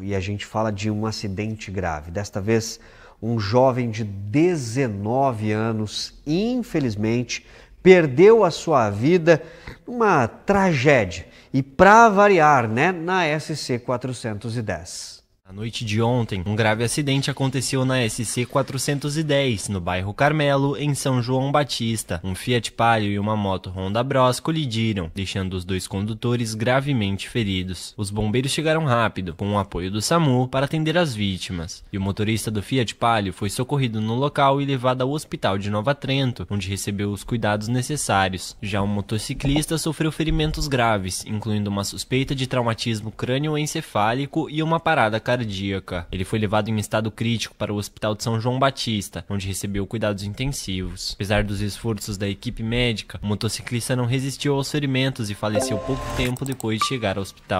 e a gente fala de um acidente grave. Desta vez, um jovem de 19 anos, infelizmente, perdeu a sua vida numa tragédia. E para variar, né, na SC 410. Na noite de ontem, um grave acidente aconteceu na SC 410, no bairro Carmelo, em São João Batista. Um Fiat Palio e uma moto Honda Bros colidiram, deixando os dois condutores gravemente feridos. Os bombeiros chegaram rápido, com o apoio do SAMU, para atender as vítimas. E o motorista do Fiat Palio foi socorrido no local e levado ao hospital de Nova Trento, onde recebeu os cuidados necessários. Já um motociclista sofreu ferimentos graves, incluindo uma suspeita de traumatismo crânioencefálico e uma parada cardíaca cardíaca. Ele foi levado em estado crítico para o Hospital de São João Batista, onde recebeu cuidados intensivos. Apesar dos esforços da equipe médica, o motociclista não resistiu aos ferimentos e faleceu pouco tempo depois de chegar ao hospital.